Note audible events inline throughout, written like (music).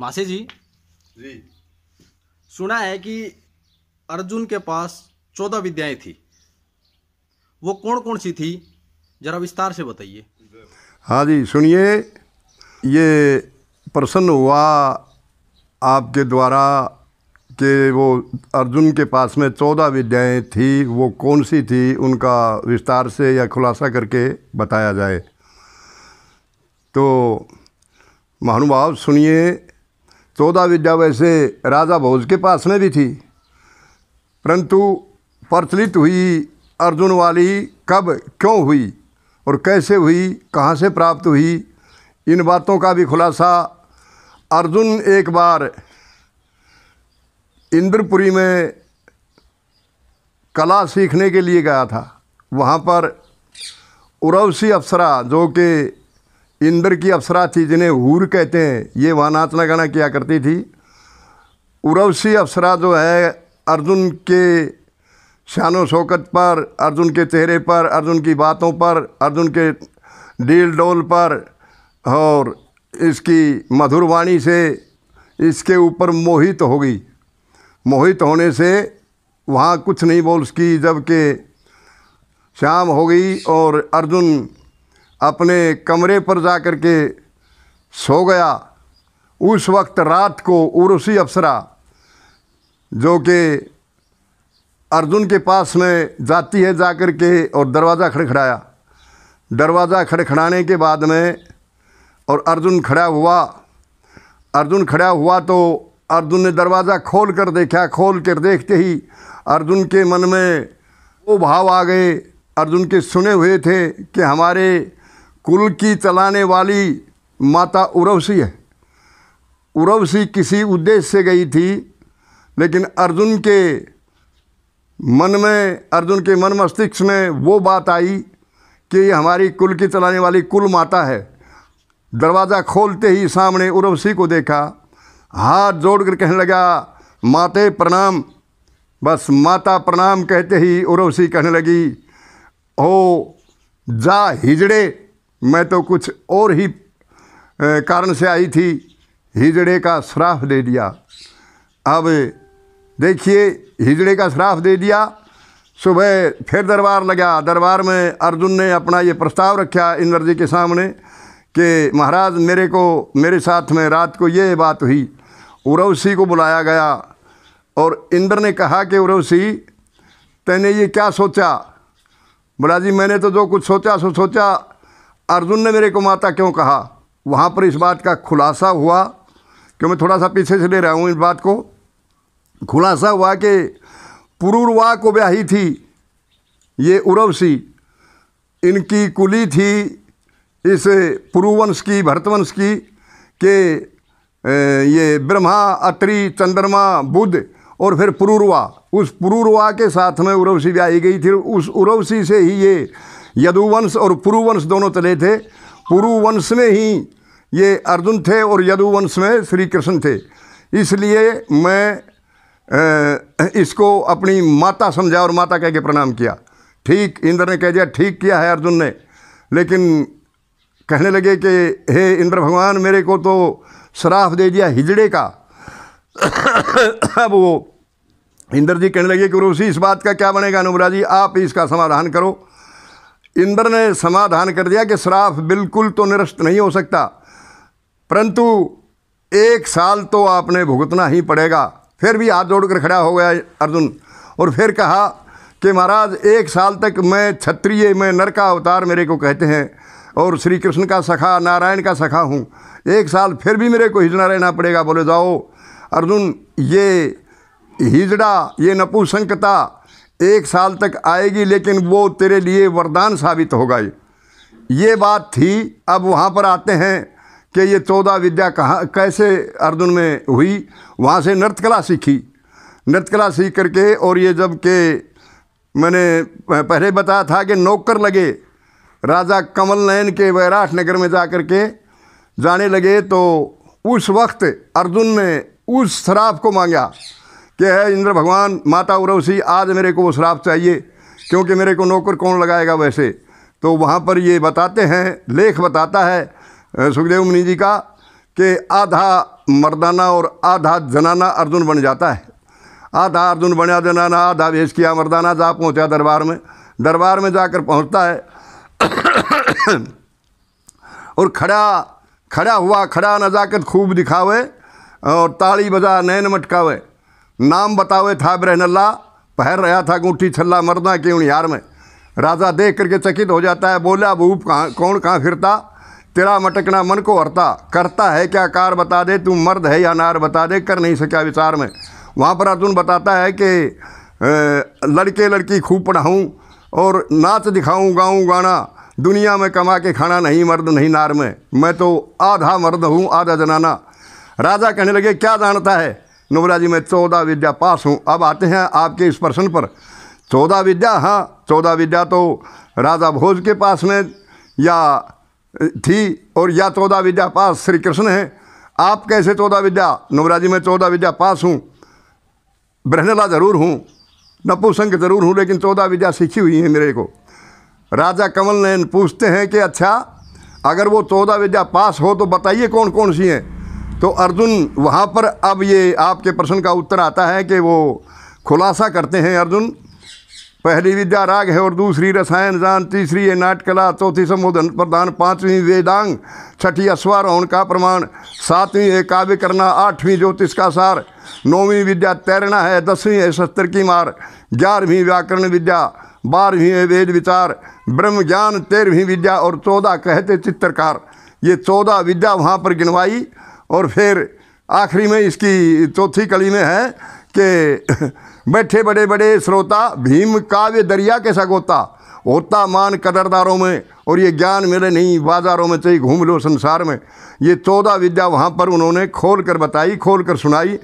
मासी जी जी सुना है कि अर्जुन के पास चौदह विद्याएं थी वो कौन कौन सी थी जरा विस्तार से बताइए हाँ जी सुनिए ये प्रसन्न हुआ आपके द्वारा कि वो अर्जुन के पास में चौदह विद्याएं थी वो कौन सी थी उनका विस्तार से या खुलासा करके बताया जाए तो महानुभाव सुनिए चौदह विद्या वैसे राजा भोज के पास में भी थी परंतु प्रचलित हुई अर्जुन वाली कब क्यों हुई और कैसे हुई कहाँ से प्राप्त हुई इन बातों का भी खुलासा अर्जुन एक बार इंद्रपुरी में कला सीखने के लिए गया था वहाँ पर उर्वशी अप्सरा जो कि इंद्र की अप्सरा थी जिन्हें हूर कहते हैं ये वहाँ नाचना गाना किया करती थी उर्वशी अप्सरा जो है अर्जुन के शान शौकत पर अर्जुन के चेहरे पर अर्जुन की बातों पर अर्जुन के डील डोल पर और इसकी मधुर वाणी से इसके ऊपर मोहित हो गई मोहित होने से वहाँ कुछ नहीं बोल सकी जबकि शाम हो गई और अर्जुन अपने कमरे पर जा कर के सो गया उस वक्त रात को उर्सी अप्सरा जो कि अर्जुन के पास में जाती है जा कर के और दरवाज़ा खड़खड़ाया दरवाज़ा खड़खड़ाने के बाद में और अर्जुन खड़ा हुआ अर्जुन खड़ा हुआ तो अर्जुन ने दरवाज़ा खोल कर देखा खोल कर देखते ही अर्जुन के मन में वो भाव आ गए अर्जुन के सुने हुए थे कि हमारे कुल की चलाने वाली माता उर्वशी है उर्वशी किसी उद्देश्य से गई थी लेकिन अर्जुन के मन में अर्जुन के मन मस्तिष्क में वो बात आई कि हमारी कुल की चलाने वाली कुल माता है दरवाज़ा खोलते ही सामने उर्वशी को देखा हाथ जोड़कर कहने लगा माते प्रणाम बस माता प्रणाम कहते ही उर्वशी कहने लगी ओ जा हिजड़े मैं तो कुछ और ही कारण से आई थी हिजड़े का श्राफ दे दिया अब देखिए हिजड़े का श्राफ दे दिया सुबह फिर दरबार लगा दरबार में अर्जुन ने अपना ये प्रस्ताव रखा इंद्र जी के सामने कि महाराज मेरे को मेरे साथ में रात को ये बात हुई उरवसी को बुलाया गया और इंद्र ने कहा कि उरवसी तैने ये क्या सोचा बोला जी मैंने तो जो कुछ सोचा सो सोचा अर्जुन ने मेरे को माता क्यों कहा वहाँ पर इस बात का खुलासा हुआ क्यों मैं थोड़ा सा पीछे से ले रहा हूँ इस बात को खुलासा हुआ कि पुरुर्वा को ब्याही थी ये उर्वशी इनकी कुली थी इस पुरुवंश की भरतवंश की के ये ब्रह्मा अत्रि चंद्रमा बुद्ध और फिर पुरुर्वा उस पुरुर्वा के साथ में उर्वशी ब्याही गई थी उस उर्वशी से ही ये यदुवंश और पुरुवंश दोनों तले थे पुरुवंश में ही ये अर्जुन थे और यदुवंश में श्री कृष्ण थे इसलिए मैं इसको अपनी माता समझा और माता कह के प्रणाम किया ठीक इंद्र ने कह दिया ठीक किया है अर्जुन ने लेकिन कहने लगे कि हे इंद्र भगवान मेरे को तो श्राफ दे दिया हिजड़े का अब वो इंद्र जी कहने लगे कि उसी इस बात का क्या बनेगा अनुमरा जी आप इसका समाधान करो इंद्र ने समाधान कर दिया कि श्राफ बिल्कुल तो निरस्त नहीं हो सकता परंतु एक साल तो आपने भुगतना ही पड़ेगा फिर भी हाथ जोड़कर खड़ा हो गया अर्जुन और फिर कहा कि महाराज एक साल तक मैं क्षत्रिय मैं नर का अवतार मेरे को कहते हैं और श्री कृष्ण का सखा नारायण का सखा हूँ एक साल फिर भी मेरे को हिजड़ा रहना पड़ेगा बोले जाओ अर्जुन ये हिजड़ा ये नपुसंकता एक साल तक आएगी लेकिन वो तेरे लिए वरदान साबित होगा ये बात थी अब वहाँ पर आते हैं कि ये चौदह विद्या कहाँ कैसे अर्जुन में हुई वहाँ से नृत्यकला सीखी नृत्यकला सीख करके और ये जब के मैंने पहले बताया था कि नौकर लगे राजा कमल नयन के वैराट नगर में जा कर के जाने लगे तो उस वक्त अर्जुन ने उस शराब को मांगा कि है इंद्र भगवान माता उर्वशी आज मेरे को वो श्राप चाहिए क्योंकि मेरे को नौकर कौन लगाएगा वैसे तो वहाँ पर ये बताते हैं लेख बताता है सुखदेव मुनि जी का कि आधा मर्दाना और आधा जनाना अर्जुन बन जाता है आधा अर्जुन बनया जनाना आधा वेश किया मर्दाना जा पहुँचा दरबार में दरबार में जाकर पहुँचता है (coughs) और खड़ा खड़ा हुआ खड़ा न जाकर खूब दिखावे और ताली बजा नैन मटकावे नाम बतावे था ब्रहनल्ला पहर रहा था गूठी छल्ला मरना क्यों यार में राजा देख करके चकित हो जाता है बोला भूप कहाँ कौन कहाँ फिरता तेरा मटकना मन को हरता करता है क्या कार बता दे तू मर्द है या नार बता दे कर नहीं सका विचार में वहाँ पर अर्जुन बताता है कि लड़के लड़की खूब पढ़ाऊँ और नाच दिखाऊँ गाऊँ गाना दुनिया में कमा के खाना नहीं मर्द नहीं नार में मैं तो आधा मर्द हूँ आधा जनाना राजा कहने लगे क्या जानता है नुमरा जी मैं चौदह विद्या पास हूँ अब आते हैं आपके इस प्रश्न पर चौदह विद्या हाँ चौदह विद्या तो राजा भोज के पास में या थी और या चौदह विद्या पास श्री कृष्ण हैं आप कैसे चौदह विद्या नुमरा जी मैं चौदह विद्या पास हूँ ब्रहणला ज़रूर हूँ नपुसंग ज़रूर हूँ लेकिन चौदह विद्या सीखी हुई है मेरे को राजा कमल नयन पूछते हैं कि अच्छा अगर वो चौदह विद्या पास हो तो बताइए कौन कौन सी हैं तो अर्जुन वहाँ पर अब ये आपके प्रश्न का उत्तर आता है कि वो खुलासा करते हैं अर्जुन पहली विद्या राग है और दूसरी रसायन जान तीसरी है नाटकला चौथी संबोधन प्रधान पांचवी वेदांग छठी अश्वारोहण का प्रमाण सातवीं है काव्य करना आठवीं ज्योतिष का सार नौवीं विद्या तैरना है दसवीं है शस्त्र की मार ग्यारहवीं व्याकरण विद्या बारहवीं है वेद विचार ब्रह्म ज्ञान तेरहवीं विद्या और चौदह कहते चित्रकार ये चौदह विद्या वहाँ पर गिनवाई और फिर आखिरी में इसकी चौथी कली में है कि बैठे बड़े बड़े श्रोता भीम काव्य दरिया के सगोता होता मान कदरदारों में और ये ज्ञान मेरे नहीं बाजारों में चाहिए घूम लो संसार में ये चौदह विद्या वहाँ पर उन्होंने खोल कर बताई खोल कर सुनाई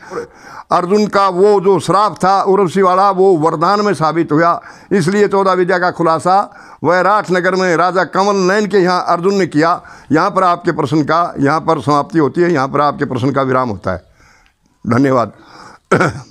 अर्जुन का वो जो श्राप था उर्वशी वाला वो वरदान में साबित हुआ इसलिए चौदह विद्या का खुलासा वैराट नगर में राजा कमल नयन के यहाँ अर्जुन ने किया यहाँ पर आपके प्रश्न का यहाँ पर समाप्ति होती है यहाँ पर आपके प्रश्न का विराम होता है धन्यवाद